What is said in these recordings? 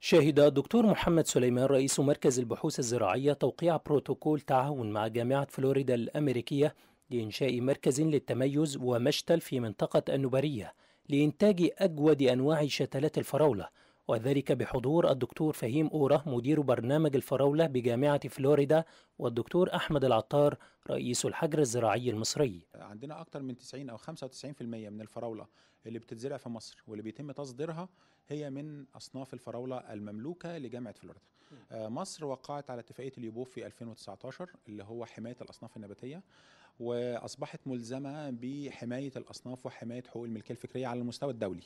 شهد الدكتور محمد سليمان رئيس مركز البحوث الزراعية توقيع بروتوكول تعاون مع جامعة فلوريدا الأمريكية لإنشاء مركز للتميز ومشتل في منطقة النبرية لإنتاج أجود أنواع شتلات الفراولة وذلك بحضور الدكتور فهيم أورة مدير برنامج الفراولة بجامعة فلوريدا والدكتور أحمد العطار رئيس الحجر الزراعي المصري عندنا أكثر من 90 أو 95% من الفراولة اللي بتتزرع في مصر واللي بيتم تصديرها هي من أصناف الفراولة المملوكة لجامعة فلوريدا آه، مصر وقعت على اتفاقية اليوبوف في 2019 اللي هو حماية الأصناف النباتية واصبحت ملزمه بحمايه الاصناف وحمايه حقوق الملكيه الفكريه على المستوى الدولي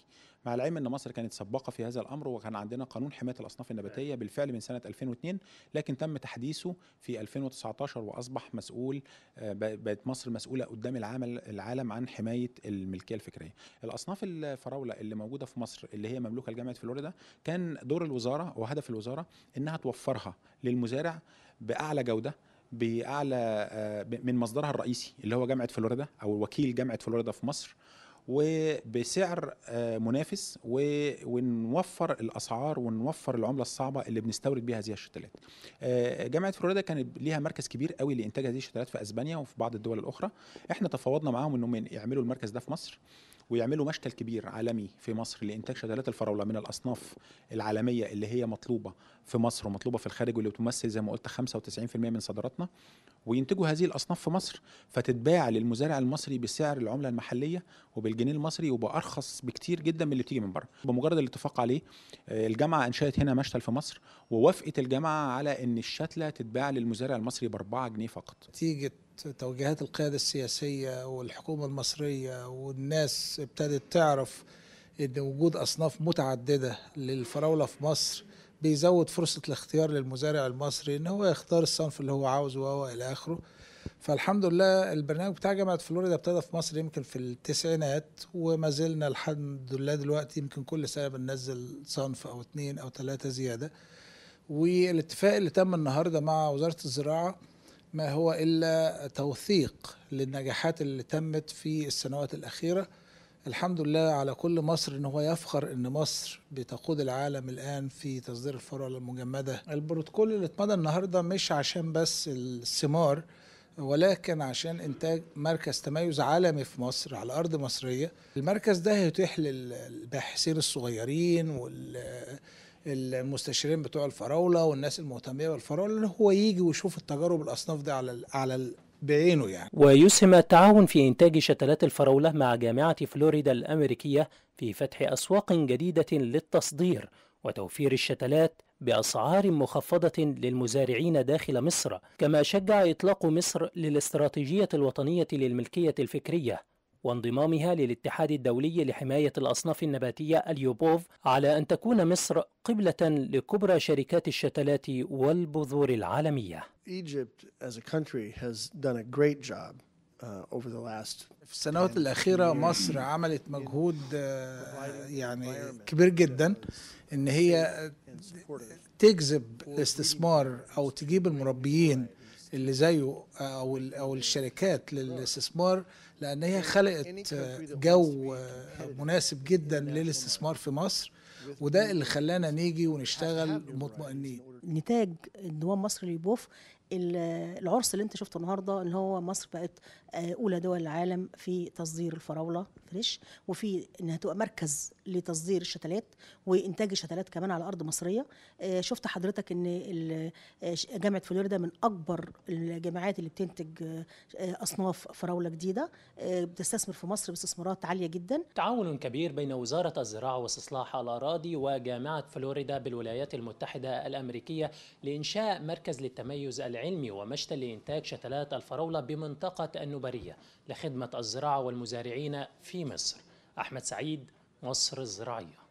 مع العلم ان مصر كانت سباقه في هذا الامر وكان عندنا قانون حمايه الاصناف النباتيه بالفعل من سنه 2002 لكن تم تحديثه في 2019 واصبح مسؤول آه، بقت مصر مسؤوله قدام العمل العالم عن حمايه الملكيه الفكريه الاصناف الفراوله اللي موجوده في مصر اللي هي مملوكه المملكه لجامعه فلوريدا كان دور الوزاره وهدف الوزاره انها توفرها للمزارع باعلى جوده باعلى آه، من مصدرها الرئيسي اللي هو جامعه فلوريدا او وكيل جامعه فلوريدا في مصر وبسعر آه، منافس ونوفر الاسعار ونوفر العمله الصعبه اللي بنستورد بيها هذه الشتلات. آه، جامعه فلوريدا كانت ليها مركز كبير قوي لانتاج هذه الشتلات في اسبانيا وفي بعض الدول الاخرى، احنا تفاوضنا معاهم انهم يعملوا المركز ده في مصر. ويعملوا مشكل كبير عالمي في مصر لانتاج شتلات الفراوله من الاصناف العالميه اللي هي مطلوبه في مصر ومطلوبه في الخارج واللي بتمثل زي ما قلت 95% من صادراتنا وينتجوا هذه الاصناف في مصر فتتباع للمزارع المصري بسعر العمله المحليه وبالجنيه المصري وبارخص بكتير جدا من اللي بتيجي من بره بمجرد الاتفاق عليه آه، الجامعه انشات هنا مشتل في مصر ووافقت الجامعه على ان الشتله تتباع للمزارع المصري ب 4 جنيه فقط نتيجه توجيهات القيادة السياسية والحكومة المصرية والناس ابتدت تعرف ان وجود اصناف متعدده للفراوله في مصر بيزود فرصه الاختيار للمزارع المصري ان هو يختار الصنف اللي هو عاوزه وهو الى اخره فالحمد لله البرنامج بتاع جامعه فلوريدا ابتدى في مصر يمكن في التسعينات وما زلنا الحمد لله دلوقتي يمكن كل سنه بننزل صنف او اتنين او ثلاثة زياده والاتفاق اللي تم النهارده مع وزاره الزراعه ما هو إلا توثيق للنجاحات اللي تمت في السنوات الأخيرة الحمد لله على كل مصر ان هو يفخر ان مصر بتقود العالم الان في تصدير الفروع المجمده البروتوكول اللي اتمضى النهارده مش عشان بس الثمار ولكن عشان انتاج مركز تميز عالمي في مصر على ارض مصريه المركز ده هيتيح للباحثين الصغيرين وال المستشارين بتوع الفراوله والناس المهتميه بالفراوله ان هو يجي ويشوف التجارب الاصناف دي على على بعينه يعني ويسهم التعاون في إنتاج شتلات الفراولة مع جامعة فلوريدا الأمريكية في فتح أسواق جديدة للتصدير وتوفير الشتلات بأسعار مخفضة للمزارعين داخل مصر كما شجع إطلاق مصر للاستراتيجية الوطنية للملكية الفكرية وانضمامها للاتحاد الدولي لحماية الأصناف النباتية اليوبوف على أن تكون مصر قبلة لكبرى شركات الشتلات والبذور العالمية. Egypt as a country has done a great job uh, في السنوات الأخيرة مصر عملت مجهود uh, يعني كبير جدا إن هي تجذب الاستثمار أو تجيب المربيين اللي زيه او او الشركات للاستثمار لان هي خلقت جو مناسب جدا للاستثمار في مصر وده اللي خلانا نيجي ونشتغل مطمئنين نتاج الدوام مصر للبوف العرس اللي انت شفته النهارده ان هو مصر بقت آه، اولى دول العالم في تصدير الفراوله فريش وفي انها تبقى مركز لتصدير الشتلات وانتاج الشتلات كمان على ارض مصريه آه، شفت حضرتك ان آه، جامعه فلوريدا من اكبر الجامعات اللي بتنتج اصناف فراوله جديده بتستثمر في مصر باستثمارات عاليه جدا تعاون كبير بين وزاره الزراعه واستصلاح الاراضي وجامعه فلوريدا بالولايات المتحده الامريكيه الصحية لإنشاء مركز للتميز العلمي ومشتى لإنتاج شتلات الفراولة بمنطقة النبرية لخدمة الزراعة والمزارعين في مصر أحمد سعيد مصر الزراعيه